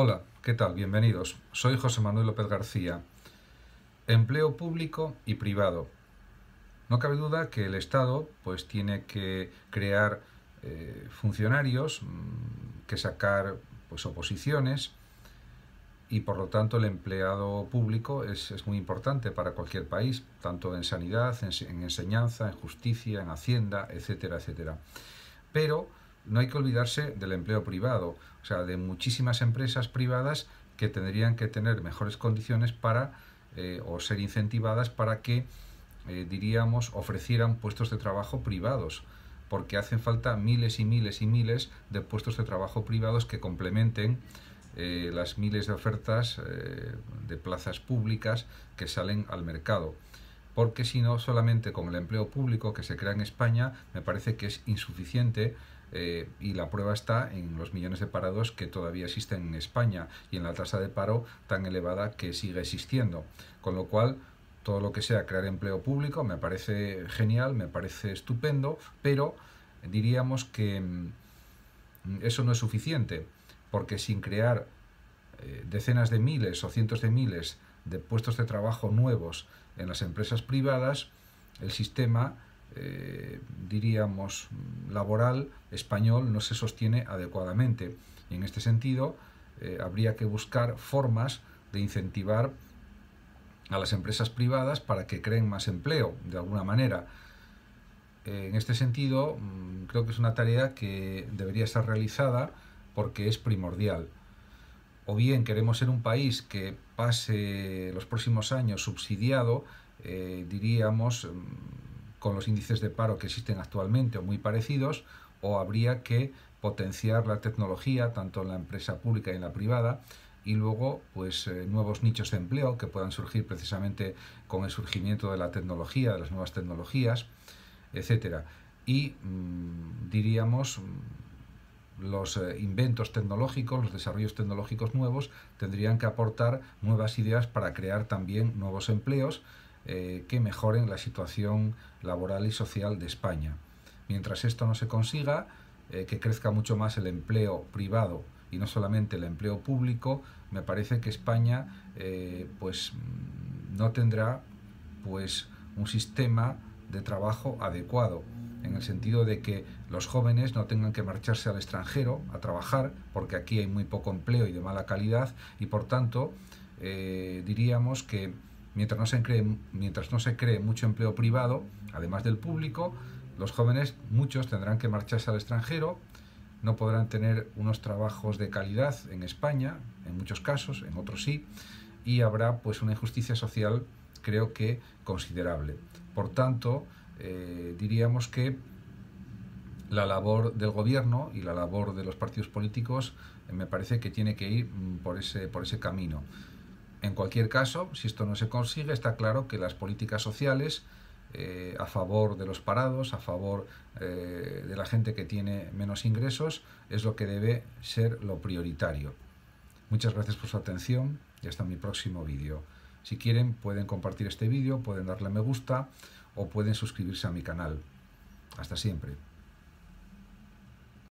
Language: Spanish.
Hola, ¿qué tal? Bienvenidos. Soy José Manuel López García. Empleo público y privado. No cabe duda que el Estado pues tiene que crear eh, funcionarios, mm, que sacar pues oposiciones y por lo tanto el empleado público es, muy importante para cualquier país, tanto en sanidad, en, en enseñanza, en justicia, en hacienda, etcétera, etcétera. Pero no hay que olvidarse del empleo privado, o sea, de muchísimas empresas privadas que tendrían que tener mejores condiciones para eh, o ser incentivadas para que, eh, diríamos, ofrecieran puestos de trabajo privados, porque hacen falta miles y miles y miles de puestos de trabajo privados que complementen eh, las miles de ofertas de plazas públicas que salen al mercado porque si no solamente con el empleo público que se crea en España me parece que es insuficiente eh, y la prueba está en los millones de parados que todavía existen en España y en la tasa de paro tan elevada que sigue existiendo. Con lo cual, todo lo que sea crear empleo público me parece genial, me parece estupendo, pero diríamos que mm, eso no es suficiente, porque sin crear eh, decenas de miles o cientos de miles de puestos de trabajo nuevos en las empresas privadas, el sistema eh, diríamos, laboral español no se sostiene adecuadamente. en este sentido, eh, habría que buscar formas de incentivar a las empresas privadas para que creen más empleo, de alguna manera. Eh, en este sentido, mm, creo que es una tarea que debería estar realizada porque es primordial. O bien queremos ser un país que pase los próximos años subsidiado, diríamos, mm, con los índices de paro que existen actualmente o muy parecidos, o habría que potenciar la tecnología, tanto en la empresa pública y en la privada, y luego pues eh, nuevos nichos de empleo que puedan surgir precisamente con el surgimiento de la tecnología, de las nuevas tecnologías, etcétera. Y mm, diríamos mm, los eh, inventos tecnológicos, los desarrollos tecnológicos nuevos tendrían que aportar nuevas ideas para crear también nuevos empleos eh, que mejoren la situación laboral y social de España. Mientras esto no se consiga, eh, que crezca mucho más el empleo privado y no solamente el empleo público, me parece que España eh, pues, mm, no tendrá pues, un sistema de trabajo adecuado en el sentido de que los jóvenes no tengan que marcharse al extranjero a trabajar, porque aquí hay muy poco empleo y de mala calidad, y por tanto diríamos que Mientras no se cree, mientras no se cree mucho empleo privado, además del público, los jóvenes, muchos, tendrán que marcharse al extranjero, no podrán tener unos trabajos de calidad en España, en muchos casos, en otros sí, y habrá pues una injusticia social creo que considerable. Por tanto, eh, diríamos que la labor del gobierno y la labor de los partidos políticos eh, me parece que tiene que ir mm, por ese, por ese camino. En cualquier caso, si esto no se consigue, está claro que las políticas sociales eh, a favor de los parados, a favor eh, de la gente que tiene menos ingresos, es lo que debe ser lo prioritario. Muchas gracias por su atención y hasta mi próximo vídeo. Si quieren pueden compartir este vídeo, pueden darle me gusta o pueden suscribirse a mi canal. Hasta siempre.